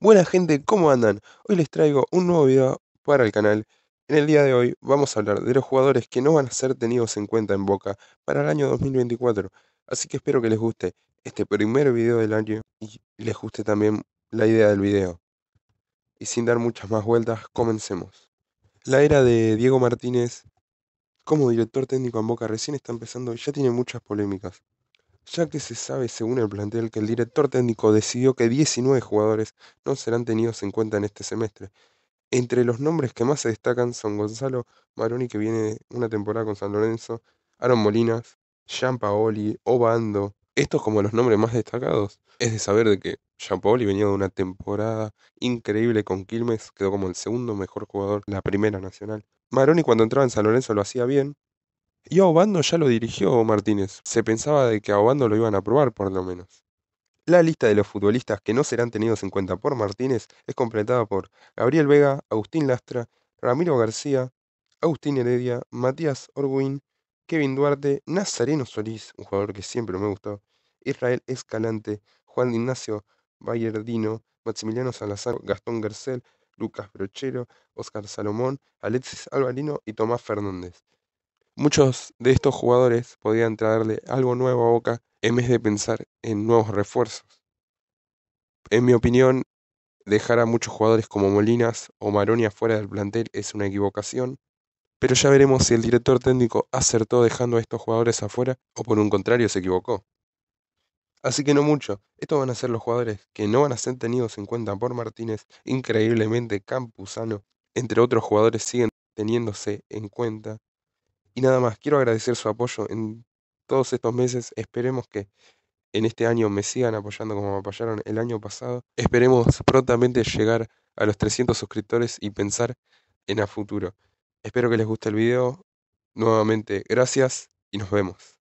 Buena gente, ¿cómo andan? Hoy les traigo un nuevo video para el canal. En el día de hoy vamos a hablar de los jugadores que no van a ser tenidos en cuenta en Boca para el año 2024. Así que espero que les guste este primer video del año y les guste también la idea del video. Y sin dar muchas más vueltas, comencemos. La era de Diego Martínez como director técnico en Boca recién está empezando y ya tiene muchas polémicas ya que se sabe según el plantel que el director técnico decidió que 19 jugadores no serán tenidos en cuenta en este semestre. Entre los nombres que más se destacan son Gonzalo Maroni, que viene una temporada con San Lorenzo, Aaron Molinas, Jean Paoli, Obando. Estos como los nombres más destacados. Es de saber de que Jean venía de una temporada increíble con Quilmes, quedó como el segundo mejor jugador de la primera nacional. Maroni cuando entraba en San Lorenzo lo hacía bien, y a Obando ya lo dirigió Martínez. Se pensaba de que a Obando lo iban a probar, por lo menos. La lista de los futbolistas que no serán tenidos en cuenta por Martínez es completada por Gabriel Vega, Agustín Lastra, Ramiro García, Agustín Heredia, Matías Orguín, Kevin Duarte, Nazareno Solís, un jugador que siempre me gustó, Israel Escalante, Juan Ignacio Bayerdino, Maximiliano Salazar, Gastón Garcel, Lucas Brochero, Oscar Salomón, Alexis Alvarino y Tomás Fernández. Muchos de estos jugadores podían traerle algo nuevo a Boca en vez de pensar en nuevos refuerzos. En mi opinión, dejar a muchos jugadores como Molinas o Maroni afuera del plantel es una equivocación, pero ya veremos si el director técnico acertó dejando a estos jugadores afuera o por un contrario se equivocó. Así que no mucho, estos van a ser los jugadores que no van a ser tenidos en cuenta por Martínez, increíblemente Campuzano, entre otros jugadores siguen teniéndose en cuenta y nada más, quiero agradecer su apoyo en todos estos meses. Esperemos que en este año me sigan apoyando como me apoyaron el año pasado. Esperemos prontamente llegar a los 300 suscriptores y pensar en a futuro. Espero que les guste el video. Nuevamente, gracias y nos vemos.